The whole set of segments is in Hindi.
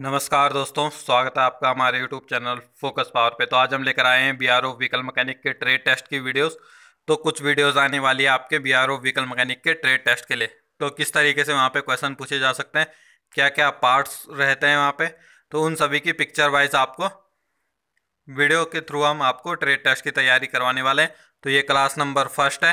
नमस्कार दोस्तों स्वागत है आपका हमारे यूट्यूब चैनल फोकस पावर पे तो आज हम लेकर आए हैं B R O vehicle mechanic के ट्रेड टेस्ट की वीडियोस तो कुछ वीडियोस आने वाली है आपके B R O vehicle mechanic के ट्रेड टेस्ट के लिए तो किस तरीके से वहाँ पे क्वेश्चन पूछे जा सकते हैं क्या क्या पार्ट्स रहते हैं वहाँ पर तो उन सभी की पिक्चर वाइज आपको वीडियो के थ्रू हम आपको ट्रेड टेस्ट की तैयारी करवाने वाले हैं तो ये क्लास नंबर फर्स्ट है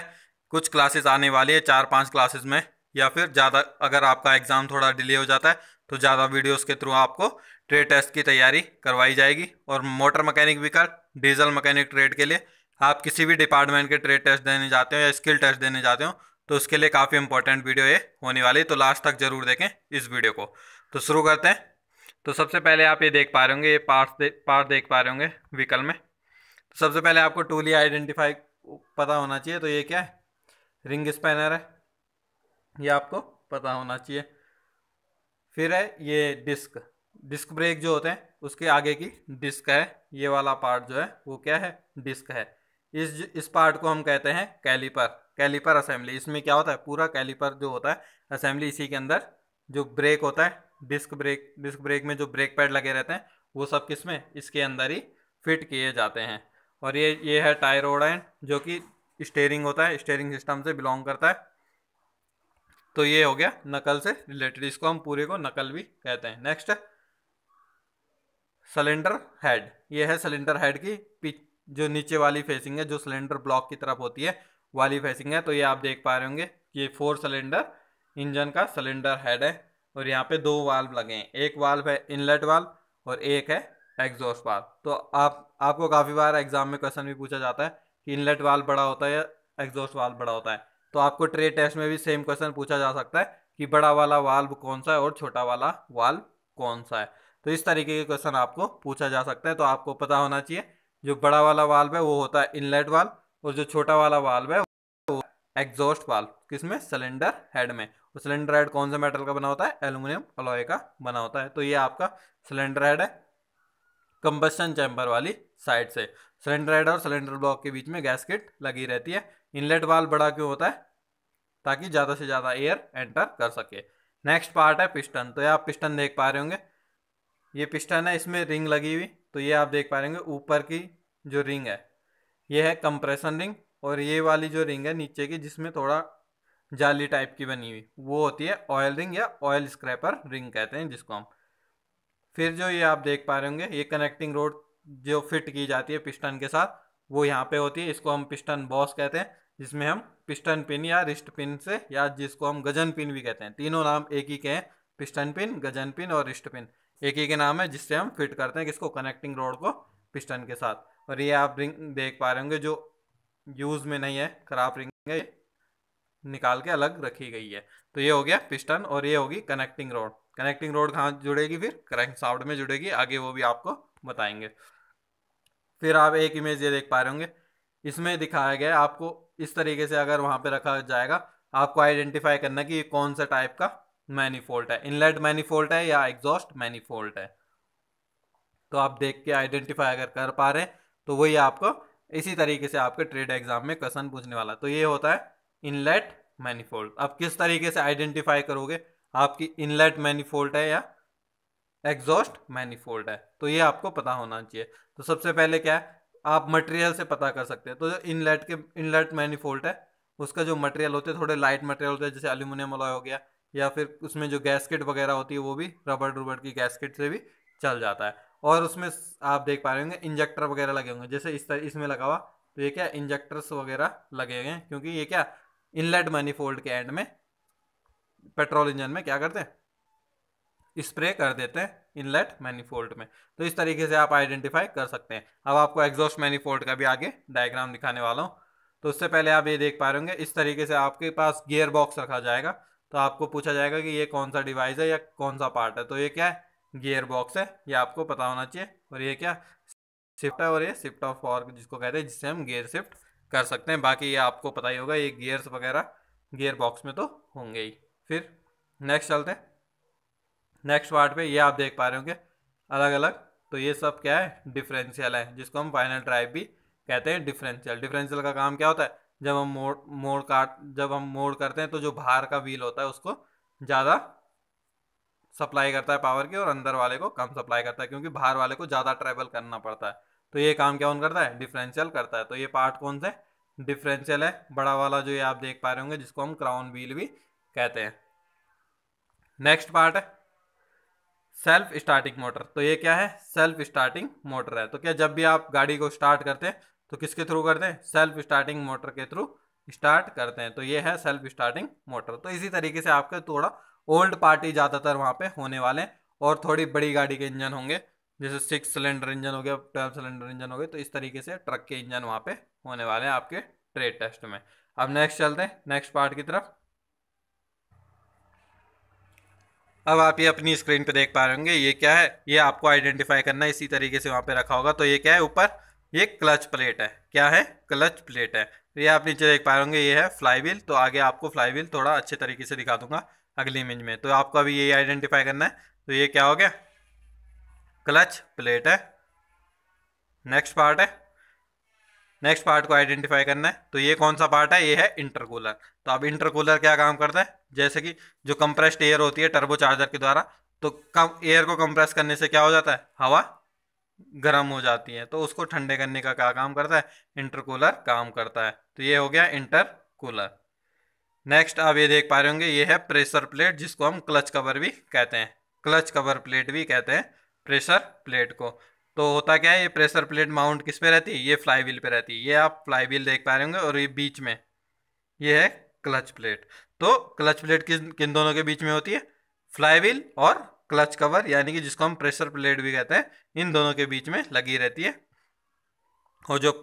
कुछ क्लासेज आने वाली है चार पाँच क्लासेज में या फिर ज़्यादा अगर आपका एग्ज़ाम थोड़ा डिले हो जाता है तो ज़्यादा वीडियोस के थ्रू आपको ट्रेड टेस्ट की तैयारी करवाई जाएगी और मोटर मैकेनिक कर डीजल मैकेनिक ट्रेड के लिए आप किसी भी डिपार्टमेंट के ट्रेड टेस्ट देने जाते हो या स्किल टेस्ट देने जाते हो तो उसके लिए काफ़ी इंपॉर्टेंट वीडियो ये होने वाली तो लास्ट तक जरूर देखें इस वीडियो को तो शुरू करते हैं तो सबसे पहले आप ये देख पा रहे होंगे ये पार्ट दे, पार्ट देख पा रहे होंगे व्हीकल में तो सबसे पहले आपको टूली आइडेंटिफाई पता होना चाहिए तो ये क्या है रिंग स्पैनर है ये आपको पता होना चाहिए फिर है ये डिस्क डिस्क ब्रेक जो होते हैं उसके आगे की डिस्क है ये वाला पार्ट जो है वो क्या है डिस्क है इस इस पार्ट को हम कहते हैं कैलीपर कैलीपर असेंबली इसमें क्या होता है पूरा कैलीपर जो होता है असेंबली इसी के अंदर जो ब्रेक होता है डिस्क ब्रेक डिस्क ब्रेक में जो ब्रेक पैड लगे रहते हैं वो सब किस में इसके अंदर ही फिट किए जाते हैं और ये ये है टायर ओडाइन जो कि स्टेयरिंग होता है स्टेयरिंग सिस्टम से बिलोंग करता है तो ये हो गया नकल से रिलेटेड इसको हम पूरे को नकल भी कहते हैं नेक्स्ट सिलेंडर हेड ये है सिलेंडर हेड की जो नीचे वाली फेसिंग है जो सिलेंडर ब्लॉक की तरफ होती है वाली फेसिंग है तो ये आप देख पा रहे होंगे ये फोर सिलेंडर इंजन का सिलेंडर हेड है और यहाँ पे दो वाल्व लगे हैं एक वाल्व है इनलेट वाल्व और एक है एग्जॉस्ट वाल्व तो आप आपको काफ़ी बार एग्जाम में क्वेश्चन भी पूछा जाता है कि इनलेट वाल्व बड़ा होता है या एग्जॉस्ट वाल्व बड़ा होता है तो आपको ट्रे टेस्ट में भी सेम क्वेश्चन पूछा जा सकता है कि बड़ा वाला वाल्व कौन सा है और छोटा वाला वाल्व कौन सा है तो इस तरीके के क्वेश्चन आपको पूछा जा सकता है तो आपको पता होना चाहिए जो बड़ा वाला वाल्व है वो होता है इनलेट वाल्व और जो छोटा वाला वाल्व है वो एग्जॉस्ट वाल्व किसमें सिलेंडर हेड में और सिलेंडर हेड कौन से मेटल का बना होता है एल्यूमिनियम अलॉय का बना होता है तो ये आपका सिलेंडर हेड है कंबस्टन चैम्बर वाली साइड से सिलेंडर हेड और सिलेंडर ब्लॉक के बीच में गैसकेट लगी रहती है इनलेट वाल बड़ा क्यों होता है ताकि ज़्यादा से ज़्यादा एयर एंटर कर सके नेक्स्ट पार्ट है पिस्टन तो ये आप पिस्टन देख पा रहे होंगे ये पिस्टन है इसमें रिंग लगी हुई तो ये आप देख पा रहे होंगे ऊपर की जो रिंग है ये है कंप्रेशन रिंग और ये वाली जो रिंग है नीचे की जिसमें थोड़ा जाली टाइप की बनी हुई वो होती है ऑयल रिंग या ऑयल स्क्रैपर रिंग कहते हैं जिसको हम फिर जो ये आप देख पा रहे होंगे ये कनेक्टिंग रोड जो फिट की जाती है पिस्टन के साथ वो यहाँ पे होती है इसको हम पिस्टन बॉस कहते हैं जिसमें हम पिस्टन पिन या रिस्ट पिन से या जिसको हम गजन पिन भी कहते हैं तीनों नाम एक ही के हैं पिस्टन पिन गजन पिन और रिस्ट पिन एक ही के नाम है जिससे हम फिट करते हैं किसको कनेक्टिंग रोड को पिस्टन के साथ और ये आप रिंग देख पा रहे होंगे जो यूज़ में नहीं है खराब रिंग है निकाल के अलग रखी गई है तो ये हो गया पिस्टन और ये होगी कनेक्टिंग रोड कनेक्टिंग रोड कहाँ जुड़ेगी फिर क्रैंक साउड में जुड़ेगी आगे वो भी आपको बताएंगे फिर आप एक इमेज ये देख पा रहे होंगे इसमें दिखाया गया है आपको इस तरीके से अगर वहां पे रखा जाएगा आपको आइडेंटिफाई करना कि ये कौन सा टाइप का मैनीफोल्ट है इनलेट मैनीफोल्ट है या एग्जॉस्ट मैनीफोल्ट है तो आप देख के आइडेंटिफाई अगर कर पा रहे हैं तो वही आपको इसी तरीके से आपके ट्रेड एग्जाम में क्वेश्चन पूछने वाला तो ये होता है इनलेट मैनीफोल्ट आप किस तरीके से आइडेंटिफाई करोगे आपकी इनलेट मैनीफोल्ट है या एग्जॉस्ट मैनिफोल्ड है तो ये आपको पता होना चाहिए तो सबसे पहले क्या है आप मटेरियल से पता कर सकते हैं तो जो इनलेट के इनलेट मैनिफोल्ड है उसका जो मटेरियल होते हैं थोड़े लाइट मटेरियल होते हैं जैसे अल्यूमिनियम अलॉय हो गया या फिर उसमें जो गैसकेट वगैरह होती है वो भी रबड़ रुबड़ की गैसकेट से भी चल जाता है और उसमें आप देख पा रहे होंगे इंजेक्टर वगैरह लगे होंगे जैसे इस तरह इसमें लगा हुआ तो ये क्या इंजेक्टर्स वगैरह लगे हुए हैं क्योंकि ये क्या इनलेट मैनिफोल्ड के एंड में पेट्रोल इंजन में क्या करते हैं स्प्रे कर देते हैं इनलेट मैनिफोल्ड में तो इस तरीके से आप आइडेंटिफाई कर सकते हैं अब आपको एग्जॉस्ट मैनिफोल्ड का भी आगे डायग्राम दिखाने वाला हूँ तो उससे पहले आप ये देख पा रहे होंगे इस तरीके से आपके पास गियर बॉक्स रखा जाएगा तो आपको पूछा जाएगा कि ये कौन सा डिवाइस है या कौन सा पार्ट है तो ये क्या है गियर बॉक्स है ये आपको पता होना चाहिए और ये क्या शिफ्ट है और ये शिफ्ट ऑफ फॉर्क जिसको कहते हैं जिससे हम गियर शिफ्ट कर सकते हैं बाकी ये आपको पता ही होगा ये गियर्स वगैरह गियर बॉक्स में तो होंगे ही फिर नेक्स्ट चलते हैं नेक्स्ट पार्ट पे ये आप देख पा रहे होंगे अलग अलग तो ये सब क्या है डिफरेंशियल है जिसको हम फाइनल ड्राइव भी कहते हैं डिफरेंशियल डिफरेंशियल का काम क्या होता है जब हम मोड़ मोड़ काट जब हम मोड़ करते हैं तो जो बाहर का व्हील होता है उसको ज़्यादा सप्लाई करता है पावर की और अंदर वाले को कम सप्लाई करता है क्योंकि बाहर वाले को ज़्यादा ट्रैवल करना पड़ता है तो ये काम क्या ऑन करता है डिफरेंशियल करता है तो ये पार्ट कौन से डिफरेंशियल है बड़ा वाला जो ये आप देख पा रहे होंगे जिसको हम क्राउन व्हील भी कहते हैं नेक्स्ट पार्ट है सेल्फ स्टार्टिंग मोटर तो ये क्या है सेल्फ स्टार्टिंग मोटर है तो क्या जब भी आप गाड़ी को स्टार्ट करते हैं तो किसके थ्रू करते हैं सेल्फ स्टार्टिंग मोटर के थ्रू स्टार्ट करते हैं तो ये है सेल्फ स्टार्टिंग मोटर तो इसी तरीके से आपके थोड़ा ओल्ड पार्टी ज़्यादातर वहाँ पे होने वाले हैं और थोड़ी बड़ी गाड़ी के इंजन होंगे जैसे सिक्स सिलेंडर इंजन हो गया ट्वेल्व सिलेंडर इंजन हो गया तो इस तरीके से ट्रक के इंजन वहाँ पे होने वाले हैं आपके ट्रेड टेस्ट में अब नेक्स्ट चलते हैं नेक्स्ट पार्ट की तरफ अब आप ये अपनी स्क्रीन पे देख पा रहे होंगे ये क्या है ये आपको आइडेंटिफाई करना है इसी तरीके से वहाँ पे रखा होगा तो ये क्या है ऊपर ये क्लच प्लेट है क्या है क्लच प्लेट है तो ये आप नीचे देख पा रहे होंगे ये है फ्लाई व्हील तो आगे आपको फ्लाई व्हील थोड़ा अच्छे तरीके से दिखा दूंगा अगली इमेज में तो आपको अभी ये आइडेंटिफाई करना है तो ये क्या हो गया क्लच प्लेट है नेक्स्ट पार्ट है नेक्स्ट पार्ट को आइडेंटिफाई करना है तो ये कौन सा पार्ट है ये है इंटरकूलर तो अब इंटरकूलर क्या काम करता है जैसे कि जो कंप्रेस्ड एयर होती है टर्बो चार्जर के द्वारा तो कम एयर को कंप्रेस करने से क्या हो जाता है हवा गर्म हो जाती है तो उसको ठंडे करने का क्या काम करता है इंटरकूलर काम करता है तो ये हो गया इंटरकूलर नेक्स्ट आप ये देख पा रहे होंगे ये है प्रेशर प्लेट जिसको हम क्लच कवर भी कहते हैं क्लच कवर प्लेट भी कहते हैं प्रेशर प्लेट को तो होता क्या है ये प्रेशर प्लेट माउंट किस पे रहती है ये फ्लाई व्हील पे रहती है ये आप फ्लाई व्हील देख पा रहे होंगे और ये बीच में ये है क्लच प्लेट तो क्लच प्लेट किन किन दोनों के बीच में होती है फ्लाई व्हील और क्लच कवर यानी कि जिसको हम प्रेशर प्लेट भी कहते हैं इन दोनों के बीच में लगी रहती है और जो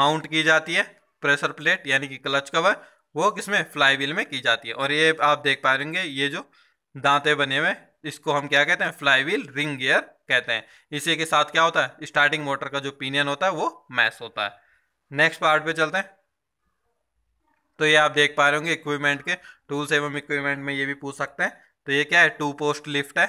माउंट की जाती है प्रेशर प्लेट यानी कि क्लच कवर वो किसमें फ्लाई व्हील में की जाती है और ये आप देख पा रहेंगे ये जो दांते बने हुए इसको हम क्या कहते हैं फ्लाई व्हील रिंग गियर कहते हैं इसी के साथ क्या होता है स्टार्टिंग मोटर का जो पिनियन होता है वो मैस होता है नेक्स्ट पार्ट पे चलते हैं तो ये आप देख पा रहे होंगे इक्विपमेंट के टूल्स एवं इक्विपमेंट में ये भी पूछ सकते हैं तो ये क्या है टू पोस्ट लिफ्ट है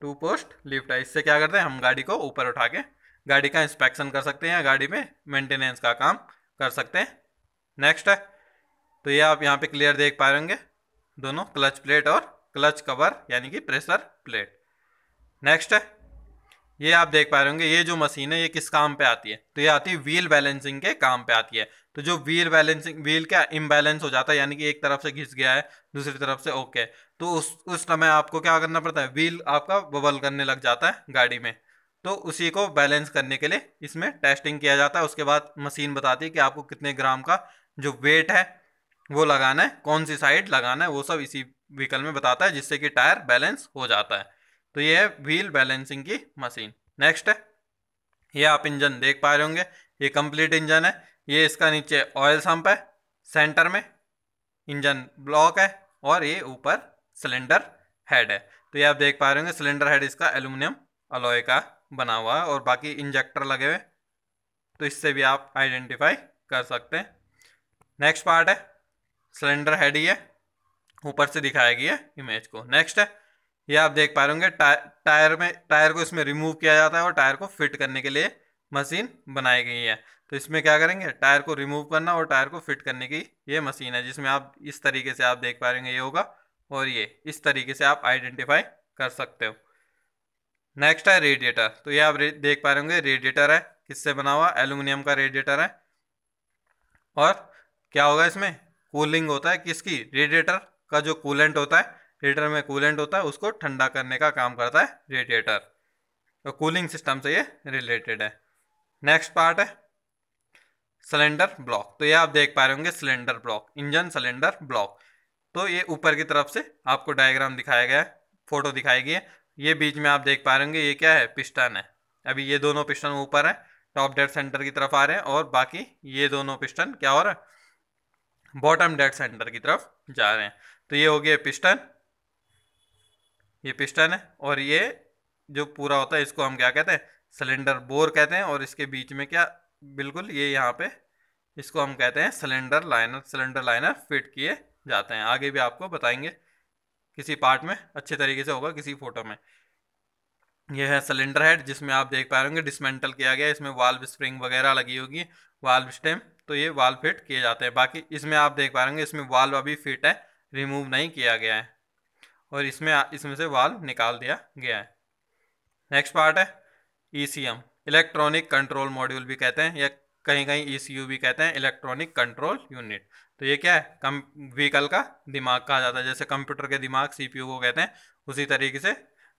टू पोस्ट लिफ्ट है इससे क्या करते हैं हम गाड़ी को ऊपर उठा के गाड़ी का इंस्पेक्शन कर सकते हैं या गाड़ी में मेंटेनेंस का काम कर सकते हैं नेक्स्ट है तो ये आप यहाँ पे क्लियर देख पा रहे होंगे दोनों क्लच प्लेट और क्लच कवर यानी कि प्रेशर प्लेट नेक्स्ट ये आप देख पा रहे होंगे ये जो मशीन है ये किस काम पे आती है तो ये आती है व्हील बैलेंसिंग के काम पे आती है तो जो व्हील बैलेंसिंग व्हील का इम्बैलेंस हो जाता है यानी कि एक तरफ से घिस गया है दूसरी तरफ से ओके तो उस उस समय आपको क्या करना पड़ता है व्हील आपका बबल करने लग जाता है गाड़ी में तो उसी को बैलेंस करने के लिए इसमें टेस्टिंग किया जाता है उसके बाद मशीन बताती है कि आपको कितने ग्राम का जो वेट है वो लगाना है कौन सी साइड लगाना है वो सब इसी व्हीकल में बताता है जिससे कि टायर बैलेंस हो जाता है तो ये है व्हील बैलेंसिंग की मशीन नेक्स्ट है ये आप इंजन देख पा रहे होंगे ये कंप्लीट इंजन है ये इसका नीचे ऑयल संप है सेंटर में इंजन ब्लॉक है और ये ऊपर सिलेंडर हेड है तो ये आप देख पा रहे होंगे सिलेंडर हेड इसका एल्यूमिनियम अलॉय का बना हुआ है और बाकी इंजेक्टर लगे हुए तो इससे भी आप आइडेंटिफाई कर सकते हैं नेक्स्ट पार्ट है सिलेंडर हेड ही है ऊपर से दिखाएगी है इमेज को नेक्स्ट है ये आप देख पा रहे होंगे टायर में टायर को इसमें रिमूव किया जाता है और टायर को फिट करने के लिए मशीन बनाई गई है तो इसमें क्या करेंगे टायर को रिमूव करना और टायर को फिट करने की ये मशीन है जिसमें आप इस तरीके से आप देख पा रहे होंगे ये होगा और ये इस तरीके से आप आइडेंटिफाई कर सकते हो नेक्स्ट है रेडिएटर तो ये आप देख पा रहे होंगे रेडिएटर है किससे बना हुआ एल्यूमिनियम का रेडिएटर है और क्या होगा इसमें कूलिंग होता है किसकी रेडिएटर का जो कूलेंट होता है हीटर में कूलेंट होता है उसको ठंडा करने का काम करता है रेडिएटर तो कूलिंग सिस्टम से ये रिलेटेड है नेक्स्ट पार्ट है सिलेंडर ब्लॉक तो ये आप देख पा रहे होंगे cylinder block engine cylinder block तो ये ऊपर की तरफ से आपको डायग्राम दिखाया गया है फोटो दिखाई गई है ये बीच में आप देख पा रहे होंगे ये क्या है पिस्टन है अभी ये दोनों पिस्टन ऊपर है टॉप डेड सेंटर की तरफ आ रहे हैं और बाकी ये दोनों पिस्टन क्या हो रहा है बॉटम डेड सेंटर की तरफ जा रहे हैं तो ये हो गया पिस्टन ये पिस्टन है और ये जो पूरा होता है इसको हम क्या कहते हैं सिलेंडर बोर कहते हैं और इसके बीच में क्या बिल्कुल ये यहाँ पे इसको हम कहते हैं cylinder liner cylinder liner fit किए जाते हैं आगे भी आपको बताएंगे किसी पार्ट में अच्छे तरीके से होगा किसी फोटो में यह है सिलेंडर हेड जिसमें आप देख पा रहे होंगे डिसमेंटल किया गया इसमें वाल्व स्प्रिंग वगैरह लगी होगी वाल्व स्टेम तो ये वाल्व फिट किए जाते हैं बाकी इसमें आप देख पा रहे होंगे इसमें वाल्व अभी फिट है रिमूव नहीं किया गया है और इसमें इसमें से वाल निकाल दिया गया है नेक्स्ट पार्ट है ई इलेक्ट्रॉनिक कंट्रोल मॉड्यूल भी कहते हैं या कहीं कहीं ई भी कहते हैं इलेक्ट्रॉनिक कंट्रोल यूनिट तो ये क्या है कम व्हीकल का दिमाग कहा जाता है जैसे कंप्यूटर के दिमाग सीपीयू को कहते हैं उसी तरीके से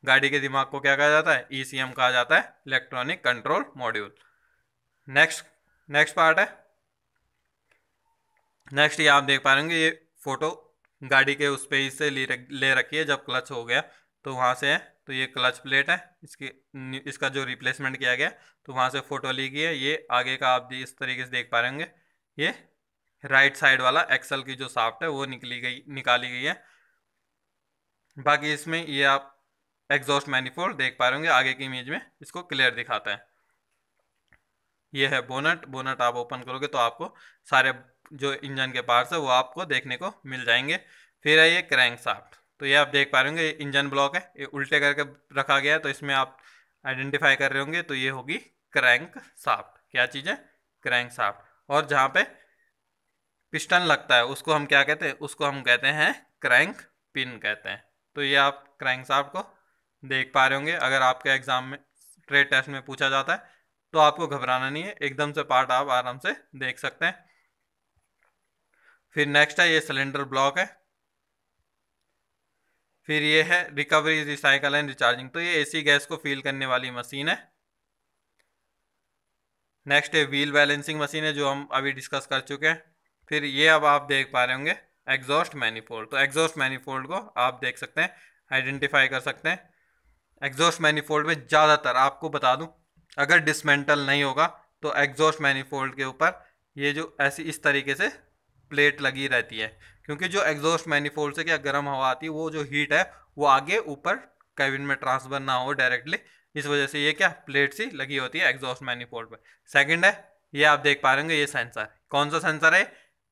गाड़ी के दिमाग को क्या कहा जाता है ई e कहा जाता है electronic control module next next part है नेक्स्ट ये आप देख पा रहे होंगे ये फोटो गाड़ी के उस पर ही से ले रखी है जब क्लच हो गया तो वहाँ से है तो ये क्लच प्लेट है इसकी इसका जो रिप्लेसमेंट किया गया तो वहाँ से फ़ोटो ली गई है ये आगे का आप इस तरीके से देख पा रहे होंगे ये राइट साइड वाला एक्सल की जो साफ्ट है वो निकली गई निकाली गई है बाकी इसमें ये आप एग्जॉस्ट मैनिफोल्ड देख पा रहे होंगे आगे की इमेज में इसको क्लियर दिखाता है ये है बोनट बोनट आप ओपन करोगे तो आपको सारे जो इंजन के पार्ट्स है वो आपको देखने को मिल जाएंगे फिर है ये क्रैंक साफ्ट तो ये आप देख पा रहे होंगे इंजन ब्लॉक है ये उल्टे करके रखा गया है तो इसमें आप आइडेंटिफाई कर रहे होंगे तो ये होगी क्रैंक साफ्ट क्या चीज़ है क्रैंक साफ्ट और जहाँ पे पिस्टन लगता है उसको हम क्या कहते हैं उसको हम कहते हैं क्रैंक पिन कहते हैं तो ये आप क्रैंक साफ्ट को देख पा रहे होंगे अगर आपके एग्ज़ाम में ट्रेड टेस्ट में पूछा जाता है तो आपको घबराना नहीं है एकदम से पार्ट आप आराम से देख सकते हैं फिर नेक्स्ट है ये सिलेंडर ब्लॉक है फिर ये है रिकवरी रिसाइकल एंड रिचार्जिंग तो ये एसी गैस को फील करने वाली मशीन है नेक्स्ट है व्हील बैलेंसिंग मशीन है जो हम अभी डिस्कस कर चुके हैं फिर ये अब आप देख पा रहे होंगे एग्जॉस्ट मैनीफोल्ड तो एग्जॉस्ट मैनीफोल्ड को आप देख सकते हैं आइडेंटिफाई कर सकते हैं एग्जॉस्ट मैनीफोल्ड में ज़्यादातर आपको बता दूं अगर डिसमेंटल नहीं होगा तो एग्जॉस्ट मैनीफोल्ड के ऊपर ये जो ऐसी इस तरीके से प्लेट लगी रहती है क्योंकि जो एग्जॉस्ट मैनीफोल्ड से क्या गर्म हवा आती है वो जो हीट है वो आगे ऊपर कैबिन में ट्रांसफर ना हो डायरेक्टली इस वजह से ये क्या प्लेट सी लगी होती है एग्जॉस्ट मैनीफोल्ड पर सेकंड है ये आप देख पा रहे होंगे ये सेंसर कौन सा सेंसर है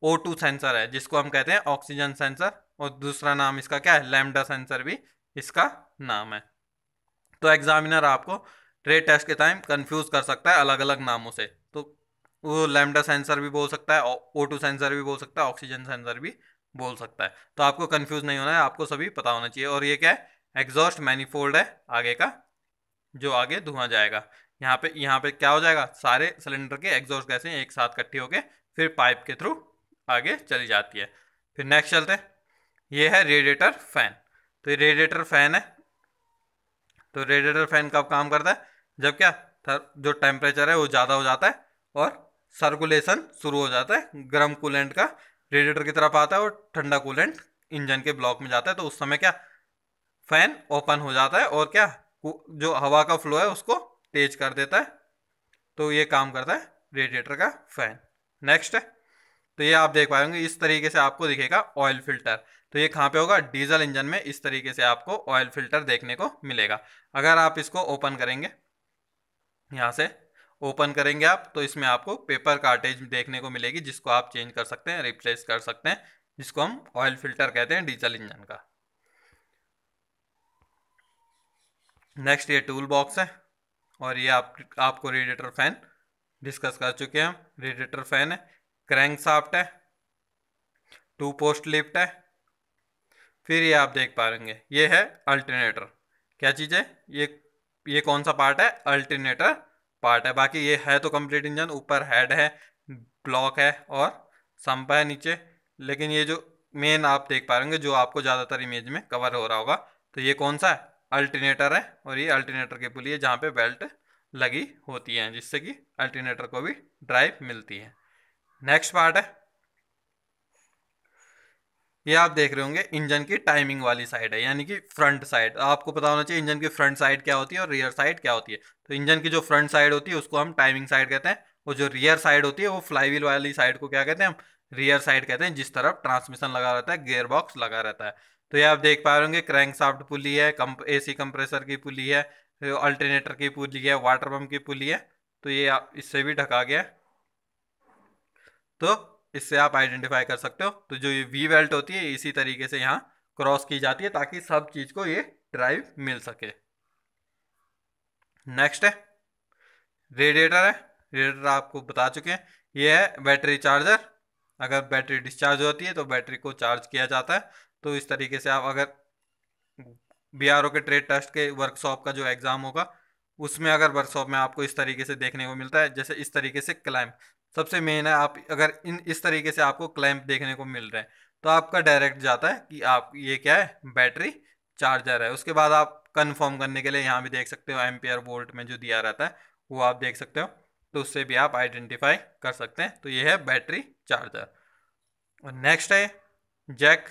ओ टू सेंसर है जिसको हम कहते हैं ऑक्सीजन सेंसर और दूसरा नाम इसका क्या है लैमडा सेंसर भी इसका नाम है तो एग्जामिनर आपको ट्रेड टेस्ट के टाइम कन्फ्यूज़ कर सकता है अलग अलग नामों से तो वो लैमडा सेंसर भी बोल सकता है ओ टू सेंसर भी बोल सकता है ऑक्सीजन सेंसर भी बोल सकता है तो आपको कन्फ्यूज़ नहीं होना है आपको सभी पता होना चाहिए और ये क्या है एग्जॉस्ट मैनीफोल्ड है आगे का जो आगे धुआं जाएगा यहाँ पे यहाँ पे क्या हो जाएगा सारे सिलेंडर के एग्जॉस्ट गैसें एक साथ इकट्ठी होकर फिर पाइप के थ्रू आगे चली जाती है फिर नेक्स्ट चलते हैं ये है रेडिएटर फैन तो ये रेडिएटर फैन है तो रेडिएटर फैन कब काम करता है जब क्या जो टेम्परेचर है वो ज़्यादा हो जाता है और सर्कुलेशन शुरू हो जाता है गर्म कूलेंट का रेडिएटर की तरफ आता है और ठंडा कूलेंट इंजन के ब्लॉक में जाता है तो उस समय क्या फैन ओपन हो जाता है और क्या जो हवा का फ्लो है उसको तेज कर देता है तो ये काम करता है रेडिएटर का फैन नेक्स्ट है तो ये आप देख पाएंगे इस तरीके से आपको दिखेगा ऑयल फिल्टर तो ये कहाँ पे होगा डीजल इंजन में इस तरीके से आपको ऑयल फिल्टर देखने को मिलेगा अगर आप इसको ओपन करेंगे यहाँ से ओपन करेंगे आप तो इसमें आपको पेपर कार्टेज देखने को मिलेगी जिसको आप चेंज कर सकते हैं रिप्लेस कर सकते हैं जिसको हम ऑयल फिल्टर कहते हैं डीजल इंजन का नेक्स्ट ये टूल बॉक्स है और ये आप आपको रेडिएटर फैन डिस्कस कर चुके हैं रेडिएटर फैन है क्रैंक साफ्ट है टू पोस्ट लिफ्ट है फिर ये आप देख पाएंगे ये है अल्टरनेटर क्या चीज़ है ये ये कौन सा पार्ट है अल्टरनेटर पार्ट है बाकी ये है तो कंप्लीट इंजन ऊपर हेड है ब्लॉक है और संप है नीचे लेकिन ये जो मेन आप देख पा रहे जो आपको ज़्यादातर इमेज में कवर हो रहा होगा तो ये कौन सा है अल्टरनेटर है और ये अल्टरनेटर की पुली है जहाँ पे बेल्ट लगी होती है जिससे कि अल्टरनेटर को भी ड्राइव मिलती है नेक्स्ट पार्ट है ये आप देख रहे होंगे इंजन की टाइमिंग वाली साइड है यानी कि फ्रंट साइड आपको पता होना चाहिए इंजन की फ्रंट साइड क्या होती है और रियर साइड क्या होती है तो इंजन की जो फ्रंट साइड होती है उसको हम टाइमिंग साइड कहते हैं और जो रियर साइड होती है वो फ्लाईवील वाली साइड को क्या कहते हैं हम रियर साइड कहते हैं जिस तरफ ट्रांसमिशन लगा रहता है गेयर बॉक्स लगा रहता है तो ये आप देख पा रहे होंगे क्रैंक साफ्ट पुली है कम ए कंप्रेसर की पुली है अल्टरनेटर की पुली है वाटर पम्प की पुली है तो ये आप इससे भी ढका गया तो इससे आप आइडेंटिफाई कर सकते हो तो जो ये वी बेल्ट होती है इसी तरीके से यहाँ क्रॉस की जाती है ताकि सब चीज़ को ये ड्राइव मिल सके नेक्स्ट है रेडिएटर है रेडिएटर आपको बता चुके हैं ये है बैटरी चार्जर अगर बैटरी डिस्चार्ज होती है तो बैटरी को चार्ज किया जाता है तो इस तरीके से आप अगर बी के ट्रेड टेस्ट के वर्कशॉप का जो एग्ज़ाम होगा उसमें अगर वर्कशॉप में आपको इस तरीके से देखने को मिलता है जैसे इस तरीके से क्लाइम सबसे मेन है आप अगर इन इस तरीके से आपको क्लैम्प देखने को मिल रहा है तो आपका डायरेक्ट जाता है कि आप ये क्या है बैटरी चार्जर है उसके बाद आप कन्फर्म करने के लिए यहाँ भी देख सकते हो एम्पियर वोल्ट में जो दिया रहता है वो आप देख सकते हो तो उससे भी आप आइडेंटिफाई कर सकते हैं तो ये है बैटरी चार्जर और नेक्स्ट है जैक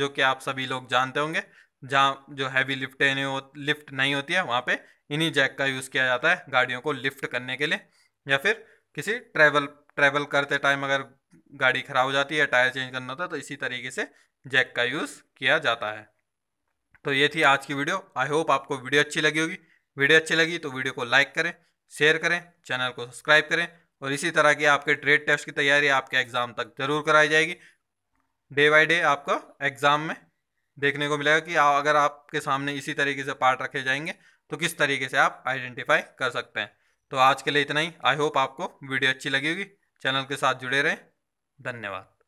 जो कि आप सभी लोग जानते होंगे जहाँ जो हैवी लिफ्ट नहीं हो लिफ्ट नहीं होती है वहाँ पे इन्हीं जैक का यूज़ किया जाता है गाड़ियों को लिफ्ट करने के लिए या फिर किसी ट्रैवल ट्रैवल करते टाइम अगर गाड़ी ख़राब हो जाती है टायर चेंज करना होता है तो इसी तरीके से जैक का यूज़ किया जाता है तो ये थी आज की वीडियो आई होप आपको वीडियो अच्छी लगी होगी वीडियो अच्छी लगी तो वीडियो को लाइक करें शेयर करें चैनल को सब्सक्राइब करें और इसी तरह की आपके ट्रेड टेस्ट की तैयारी आपके एग्ज़ाम तक ज़रूर कराई जाएगी डे बाई डे आपका एग्ज़ाम में देखने को मिलेगा कि अगर आपके सामने इसी तरीके से पार्ट रखे जाएंगे तो किस तरीके से आप आइडेंटिफाई कर सकते हैं तो आज के लिए इतना ही आई होप आपको वीडियो अच्छी लगी होगी चैनल के साथ जुड़े रहें धन्यवाद